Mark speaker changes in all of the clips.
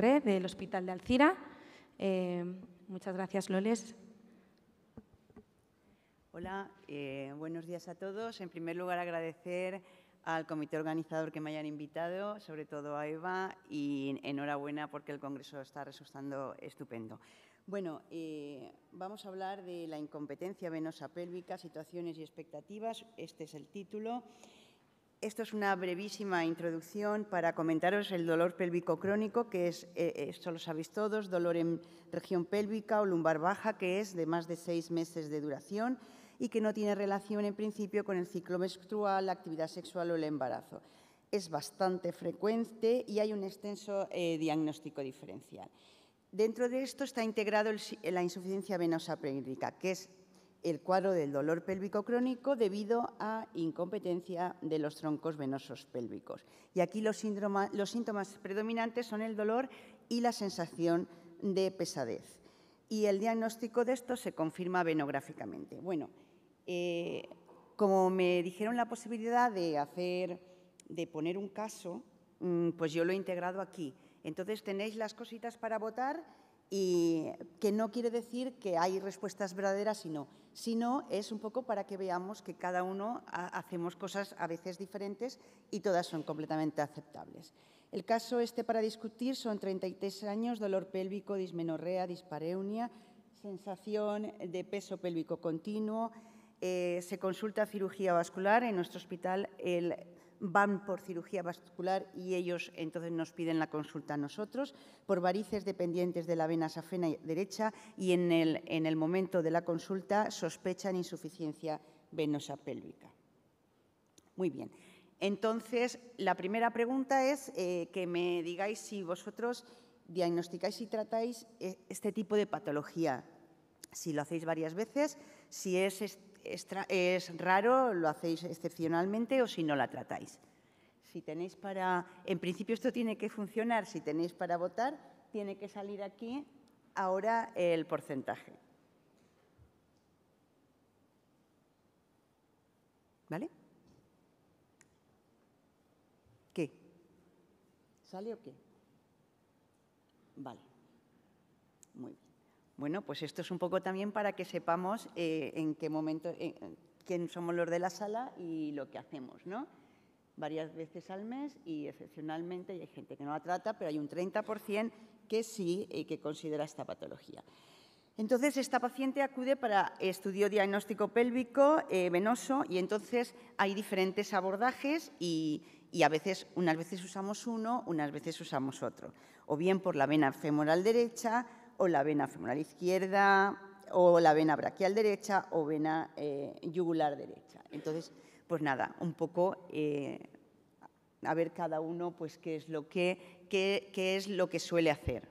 Speaker 1: del Hospital de Alcira. Eh, muchas gracias, Loles. Hola, eh, buenos días a todos. En primer lugar, agradecer al comité organizador que me hayan invitado, sobre todo a Eva, y enhorabuena porque el Congreso está resultando estupendo. Bueno, eh, vamos a hablar de la incompetencia venosa pélvica, situaciones y expectativas. Este es el título. Esto es una brevísima introducción para comentaros el dolor pélvico crónico, que es, eh, eh, esto lo sabéis todos, dolor en región pélvica o lumbar baja, que es de más de seis meses de duración y que no tiene relación en principio con el ciclo menstrual, la actividad sexual o el embarazo. Es bastante frecuente y hay un extenso eh, diagnóstico diferencial. Dentro de esto está integrado la insuficiencia venosa pélvica, que es el cuadro del dolor pélvico crónico debido a incompetencia de los troncos venosos pélvicos. Y aquí los, los síntomas predominantes son el dolor y la sensación de pesadez. Y el diagnóstico de esto se confirma venográficamente. Bueno, eh, como me dijeron la posibilidad de hacer, de poner un caso, mm, pues yo lo he integrado aquí. Entonces tenéis las cositas para votar y que no quiere decir que hay respuestas verdaderas, sino, sino es un poco para que veamos que cada uno hacemos cosas a veces diferentes y todas son completamente aceptables. El caso este para discutir son 33 años, dolor pélvico, dismenorrea, dispareunia, sensación de peso pélvico continuo. Eh, se consulta cirugía vascular en nuestro hospital el van por cirugía vascular y ellos entonces nos piden la consulta a nosotros, por varices dependientes de la vena safena derecha y en el, en el momento de la consulta sospechan insuficiencia venosa pélvica. Muy bien. Entonces, la primera pregunta es eh, que me digáis si vosotros diagnosticáis y tratáis eh, este tipo de patología, si lo hacéis varias veces, si es es, raro, lo hacéis excepcionalmente o si no la tratáis. Si tenéis para, en principio esto tiene que funcionar, si tenéis para votar, tiene que salir aquí ahora el porcentaje. ¿Vale? ¿Qué? ¿Sale o qué? Vale. Bueno, pues esto es un poco también para que sepamos eh, en qué momento, eh, quién somos los de la sala y lo que hacemos, ¿no? Varias veces al mes y excepcionalmente hay gente que no la trata, pero hay un 30% que sí y eh, que considera esta patología. Entonces, esta paciente acude para estudio diagnóstico pélvico venoso y entonces hay diferentes abordajes y, y, a veces, unas veces usamos uno, unas veces usamos otro. O bien por la vena femoral derecha, o la vena femoral izquierda o la vena braquial derecha o vena eh, yugular derecha. Entonces, pues nada, un poco eh, a ver cada uno pues qué es lo que, es lo que suele hacer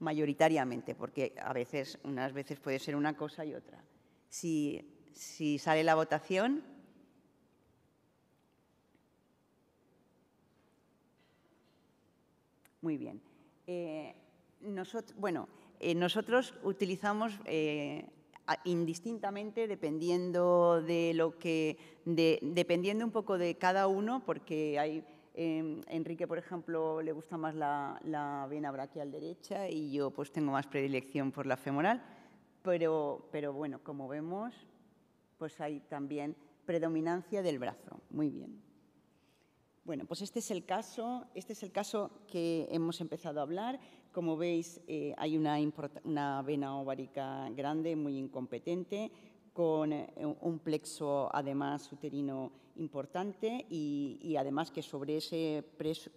Speaker 1: mayoritariamente, porque a veces, unas veces puede ser una cosa y otra. Si, sale la votación, Muy bien. Eh, bueno, eh, nosotros utilizamos eh, indistintamente dependiendo de lo que dependiendo un poco de cada uno porque hay em, Enrique, por ejemplo, le gusta más la, vena brachial derecha y yo pues tengo más predilección por la femoral, pero, pero bueno, como vemos, pues hay también predominancia del brazo. Muy bien. Bueno, pues este es el caso, este es el caso que hemos empezado a hablar. Como veis, eh, hay una, vena ovárica grande, muy incompetente, con eh, un plexo además uterino importante y, además que sobre ese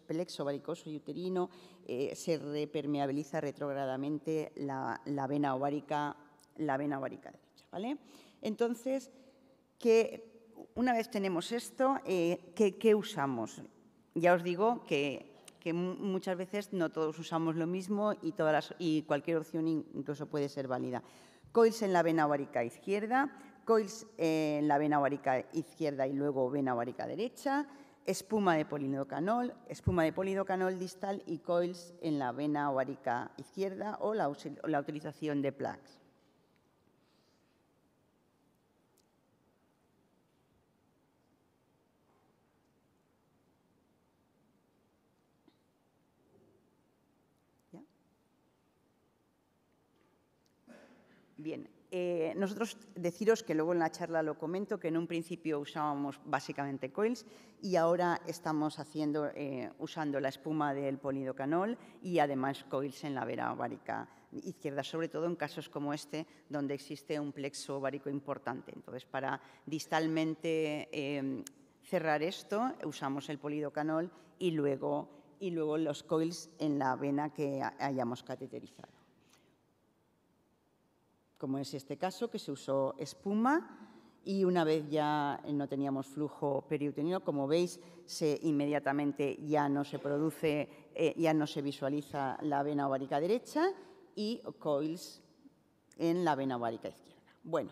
Speaker 1: plexo varicoso y uterino eh, se repermeabiliza retrogradamente la, vena ovárica, la vena ovárica derecha. ¿vale? Entonces, que una vez tenemos esto, ¿qué, usamos? Ya os digo que que muchas veces no todos usamos lo mismo y, todas y cualquier opción incluso puede ser válida. Coils en la vena ovárica izquierda, coils eh, en la vena ovárica izquierda y luego vena ovárica derecha, espuma de polidocanol, espuma de polidocanol distal y coils en la vena ovárica izquierda o la utilización de plaques. Bien, eh, nosotros deciros que luego en la charla lo comento, que en un principio usábamos básicamente coils y ahora estamos haciendo, eh, usando la espuma del polidocanol y además coils en la vena ovárica izquierda, sobre todo en casos como este, donde existe un plexo ovárico importante. Entonces, para distalmente em, cerrar esto, usamos el polidocanol y luego, y luego los coils en la vena que hayamos cateterizado como es este caso, que se usó espuma y una vez ya no teníamos flujo periuterino, como veis, se, inmediatamente ya no se produce, eh, ya no se visualiza la vena ovárica derecha y coils en la vena ovárica izquierda. Bueno,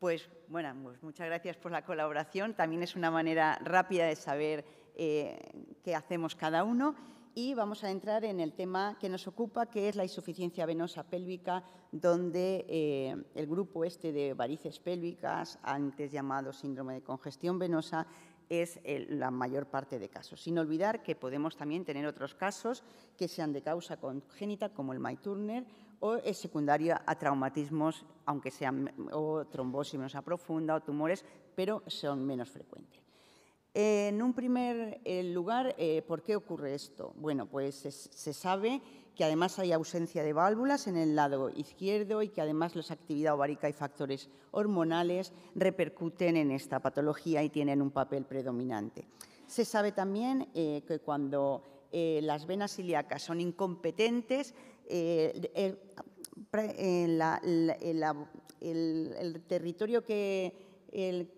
Speaker 1: pues, bueno, pues muchas gracias por la colaboración. También es una manera rápida de saber eh, qué hacemos cada uno y vamos a entrar en el tema que nos ocupa, que es la insuficiencia venosa pélvica, donde eh, el grupo este de varices pélvicas, antes llamado síndrome de congestión venosa, es la mayor parte de casos. Sin olvidar que podemos también tener otros casos que sean de causa congénita, como el Turner, o es secundario a traumatismos, aunque sean o trombosis venosa profunda o tumores, pero son menos frecuentes. En un primer eh, lugar, eh, ¿por qué ocurre esto? Bueno, pues se sabe que además hay ausencia de válvulas en el lado izquierdo y que además la actividad ovárica y factores hormonales repercuten en esta patología y tienen un papel predominante. Se sabe también eh, que cuando las venas ilíacas son incompetentes, el, territorio que el,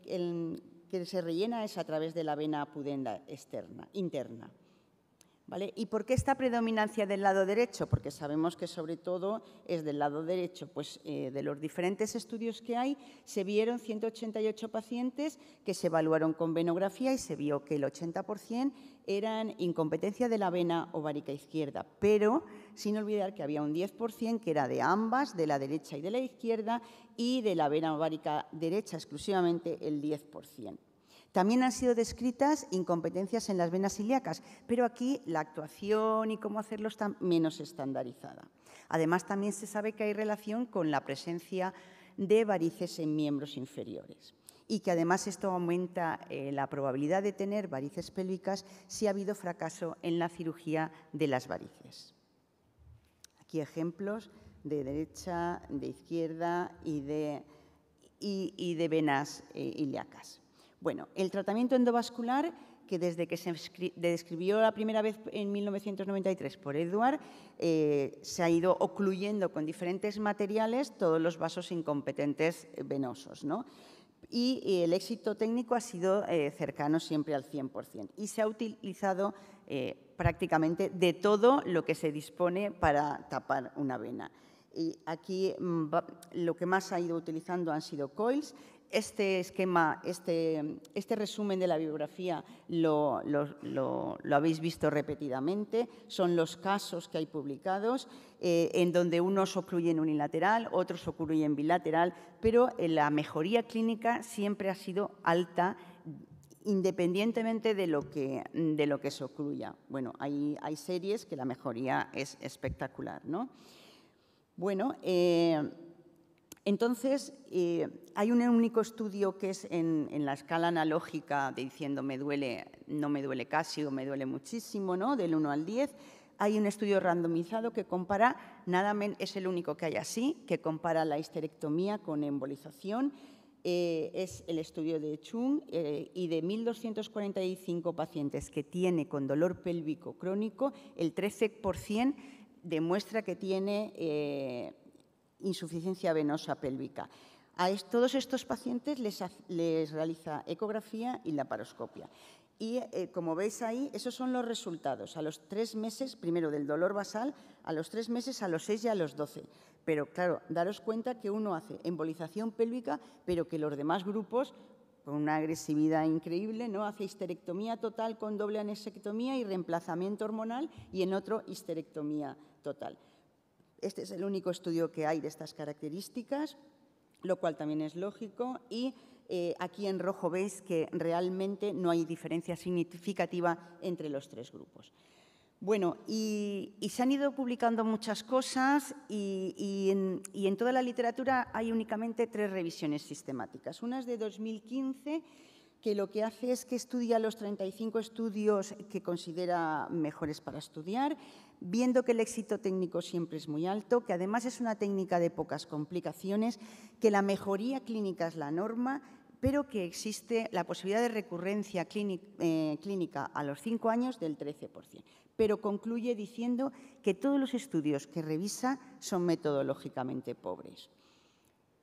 Speaker 1: que se rellena es a través de la vena pudenda externa, interna. ¿Y por qué esta predominancia del lado derecho? Porque sabemos que sobre todo es del lado derecho. Pues eh, de los diferentes estudios que hay, se vieron 188 pacientes que se evaluaron con venografía y se vio que el 80% eran incompetencia de la vena ovárica izquierda, pero sin olvidar que había un 10% que era de ambas, de la derecha y de la izquierda, y de la vena ovárica derecha exclusivamente el 10%. También han sido descritas incompetencias en las venas ilíacas, pero aquí la actuación y cómo hacerlo está menos estandarizada. Además, también se sabe que hay relación con la presencia de varices en miembros inferiores y que además esto aumenta eh, la probabilidad de tener varices pélvicas si ha habido fracaso en la cirugía de las varices. Aquí ejemplos de derecha, de izquierda y de, venas eh, ilíacas. Bueno, el tratamiento endovascular que desde que se describió la primera vez en 1993 por Edward, eh, se ha ido ocluyendo con diferentes materiales todos los vasos incompetentes eh, venosos. ¿no? Y el éxito técnico ha sido eh, cercano siempre al 100%. Y se ha utilizado prácticamente de todo lo que se dispone para tapar una vena. Y aquí mm, lo que más ha ido utilizando han sido coils este esquema, este, este, resumen de la biografía lo, habéis visto repetidamente, son los casos que hay publicados, eh, en donde unos ocluyen unilateral, otros ocurren bilateral, pero eh, la mejoría clínica siempre ha sido alta independientemente de lo que, de lo que se ocluya. Bueno, hay, series que la mejoría es espectacular, Bueno, eh, entonces, eh, hay un único estudio que es en, la escala analógica diciendo me duele, no me duele casi o me duele muchísimo, ¿no? Del 1 al 10. Hay un estudio randomizado que compara, nada es el único que hay así, que compara la histerectomía con embolización. Eh, es el estudio de Chung eh, y de 1.245 pacientes que tiene con dolor pélvico crónico, el 13% demuestra que tiene insuficiencia venosa pélvica. A todos estos pacientes les, realiza ecografía y laparoscopia. Y eh, como veis ahí, esos son los resultados. A los tres meses, primero del dolor basal, a los tres meses, a los seis y a los doce. Pero claro, daros cuenta que uno hace embolización pélvica, pero que los demás grupos, con una agresividad increíble, ¿no? hace histerectomía total con doble anexectomía y reemplazamiento hormonal, y en otro histerectomía total. Este es el único estudio que hay de estas características, lo cual también es lógico. Y eh, aquí en rojo veis que realmente no hay diferencia significativa entre los tres grupos. Bueno, y, se han ido publicando muchas cosas y, en, y, en, toda la literatura hay únicamente tres revisiones sistemáticas. Una es de 2015, que lo que hace es que estudia los 35 estudios que considera mejores para estudiar viendo que el éxito técnico siempre es muy alto, que además es una técnica de pocas complicaciones, que la mejoría clínica es la norma, pero que existe la posibilidad de recurrencia eh, clínica, a los 5 años del 13%. Pero concluye diciendo que todos los estudios que revisa son metodológicamente pobres.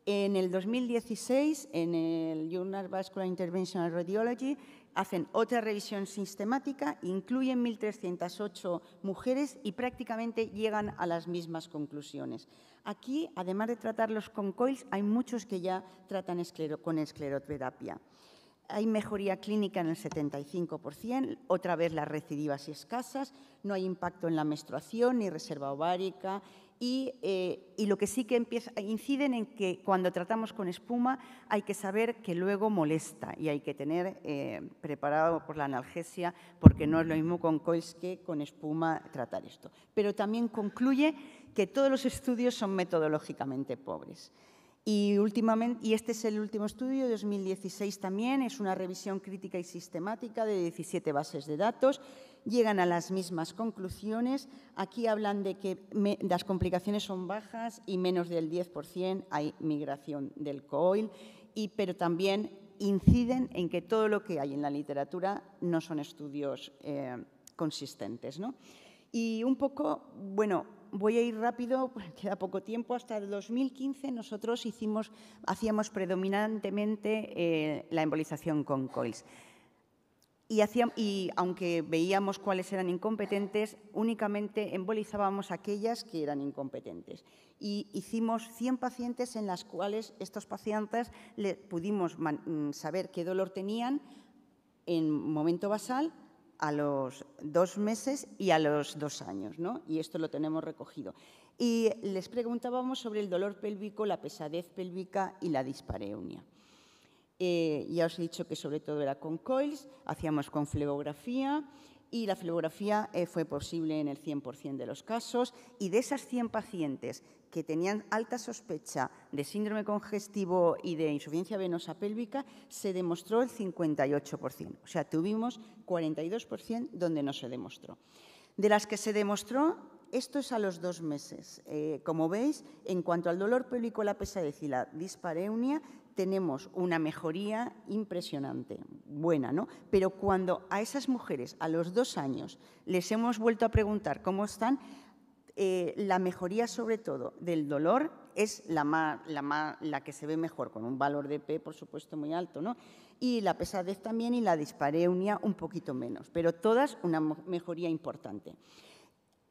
Speaker 1: En el 2016, en el Journal of Vascular Interventional Radiology, hacen otra revisión sistemática, incluyen 1.308 mujeres y prácticamente llegan a las mismas conclusiones. Aquí, además de tratarlos con COILS, hay muchos que ya tratan con escleroterapia. Hay mejoría clínica en el 75%, otra vez las recidivas y escasas, no hay impacto en la menstruación, ni reserva ovárica, eh, y, lo que sí que inciden en que cuando tratamos con espuma hay que saber que luego molesta y hay que tener eh, preparado por la analgesia, porque no es lo mismo con COIS que con espuma tratar esto. Pero también concluye que todos los estudios son metodológicamente pobres. Y, últimamente, y este es el último estudio, 2016 también, es una revisión crítica y sistemática de 17 bases de datos llegan a las mismas conclusiones. Aquí hablan de que las complicaciones son bajas y menos del 10% hay migración del COIL, pero también inciden en que todo lo que hay en la literatura no son estudios eh, consistentes. Y un poco, bueno, voy a ir rápido, queda poco tiempo. Hasta el 2015 nosotros hacíamos predominantemente eh, la embolización con coils. Y, y, aunque veíamos cuáles eran incompetentes, únicamente embolizábamos aquellas que eran incompetentes. Y hicimos 100 pacientes en las cuales estos pacientes le pudimos mm, saber qué dolor tenían en momento basal a los dos meses y a los dos años, Y esto lo tenemos recogido. Y les preguntábamos sobre el dolor pélvico, la pesadez pélvica y la dispareunia. Eh, ya os he dicho que sobre todo era con coils, hacíamos con flebografía y la flebografía eh, fue posible en el 100% de los casos y de esas 100 pacientes que tenían alta sospecha de síndrome congestivo y de insuficiencia venosa pélvica, se demostró el 58%. O sea, tuvimos 42% donde no se demostró. De las que se demostró, esto es a los dos meses. Eh, como veis, en cuanto al dolor pélvico, la pesadez y la dispareunia, tenemos una mejoría impresionante, buena, ¿no? Pero cuando a esas mujeres, a los dos años, les hemos vuelto a preguntar cómo están, eh, la mejoría sobre todo del dolor es la, la que se ve mejor, con un valor de P, por supuesto, muy alto, ¿no? Y la pesadez también y la dispareunia un poquito menos, pero todas una mejoría importante.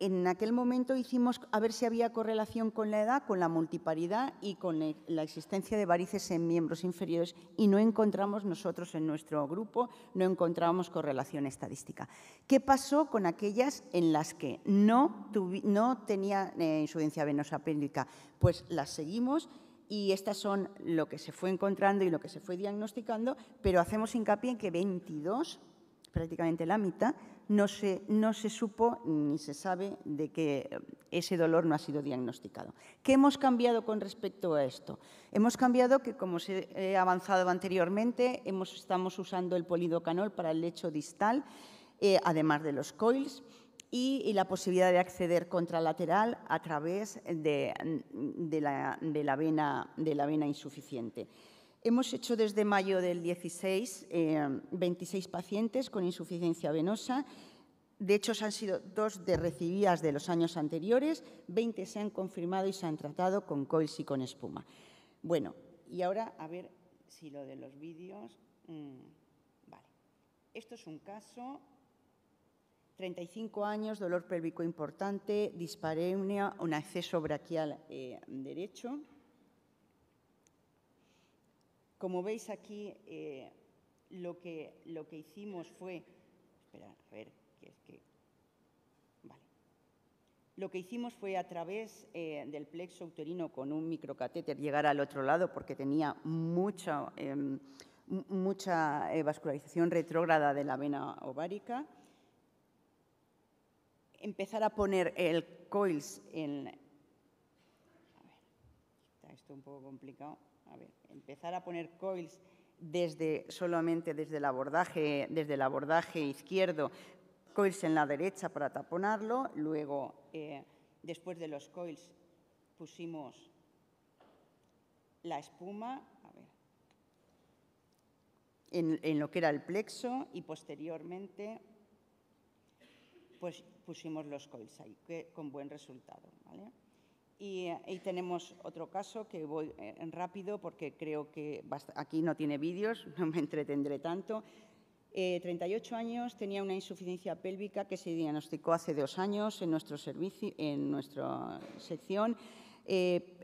Speaker 1: En aquel momento hicimos a ver si había correlación con la edad, con la multiparidad y con la existencia de varices en miembros inferiores y no encontramos nosotros en nuestro grupo, no encontrábamos correlación estadística. ¿Qué pasó con aquellas en las que no, tenía eh, insuficiencia venosa pélvica? Pues las seguimos y estas son lo que se fue encontrando y lo que se fue diagnosticando, pero hacemos hincapié en que 22, prácticamente la mitad, no se, supo ni se sabe de que ese dolor no ha sido diagnosticado. ¿Qué hemos cambiado con respecto a esto? Hemos cambiado que, como se he avanzado anteriormente, estamos usando el polidocanol para el lecho distal, eh, además de los coils y, la posibilidad de acceder contralateral a través de, la, de, la, vena, insuficiente. Hemos hecho desde mayo del 16 26 eh, pacientes con insuficiencia venosa. De hecho, han sido dos de recibidas de los años anteriores, 20 se han confirmado y se han tratado con coils y con espuma. Bueno, y ahora a ver si lo de los vídeos. Mm, vale. Esto es un caso 35 años, dolor pélvico importante, dispareunia, un acceso braquial eh, derecho. Como veis aquí, eh, lo, que, lo que hicimos fue... Espera, a ver, Vale. Lo que hicimos fue a través eh, del plexo uterino con un microcatéter llegar al otro lado porque tenía mucha, em, mucha eh, vascularización retrógrada de la vena ovárica. Empezar a poner el coils en... A ver, está esto un poco complicado empezar a poner coils desde, solamente desde el, abordaje, desde el abordaje izquierdo, coils en la derecha para taponarlo, luego eh, después de los coils pusimos la espuma en, lo que era el plexo y posteriormente pues pusimos los coils ahí, con buen resultado. Y, y, tenemos otro caso que voy eh, rápido porque creo que aquí no tiene vídeos, no me entretendré tanto. 38 eh, años, tenía una insuficiencia pélvica que se diagnosticó hace dos años en nuestro servicio, en nuestra sección. Eh,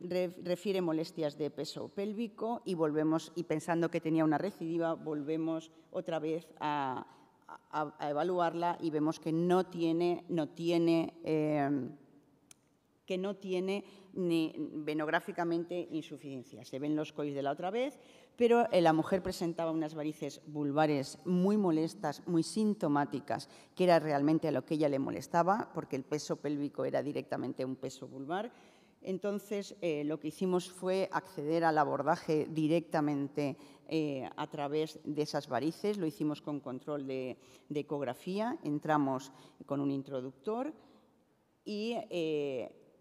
Speaker 1: refiere molestias de peso pélvico y volvemos y pensando que tenía una recidiva volvemos otra vez a, evaluarla y vemos que no tiene no tiene que no tiene venográficamente insuficiencia. Se ven los cois de la otra vez, pero eh, la mujer presentaba unas varices vulvares muy molestas, muy sintomáticas, que era realmente a lo que ella le molestaba, porque el peso pélvico era directamente un peso vulvar. Entonces, eh, lo que hicimos fue acceder al abordaje directamente eh, a través de esas varices. Lo hicimos con control de, ecografía. Entramos con un introductor y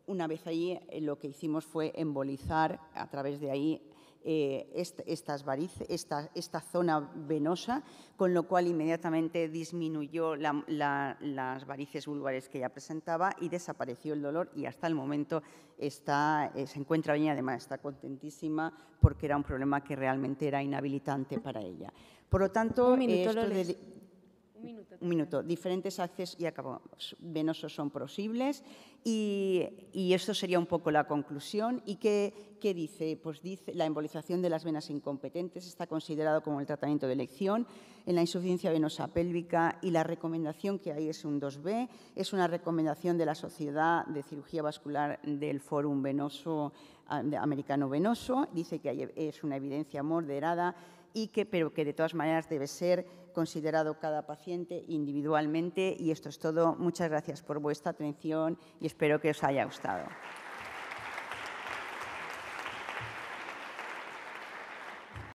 Speaker 1: una vez allí, eh, lo que hicimos fue embolizar a través de ahí eh, estas varices, esta, esta, zona venosa, con lo cual inmediatamente disminuyó las varices vulvares que ella presentaba y desapareció el dolor y hasta el momento está, eh, se encuentra bien, además está contentísima porque era un problema que realmente era inhabilitante para ella. Por lo tanto, minuto. Un minuto. Diferentes accesos, y acabamos, pues, venosos son posibles y, esto sería un poco la conclusión. ¿Y qué, dice? Pues dice la embolización de las venas incompetentes está considerado como el tratamiento de elección en la insuficiencia venosa pélvica y la recomendación que hay es un 2B, es una recomendación de la Sociedad de Cirugía Vascular del Fórum Venoso ah, Americano Venoso, dice que hay, es una evidencia moderada y que, pero que de todas maneras debe ser considerado cada paciente individualmente. Y esto es todo. Muchas gracias por vuestra atención y espero que os haya gustado.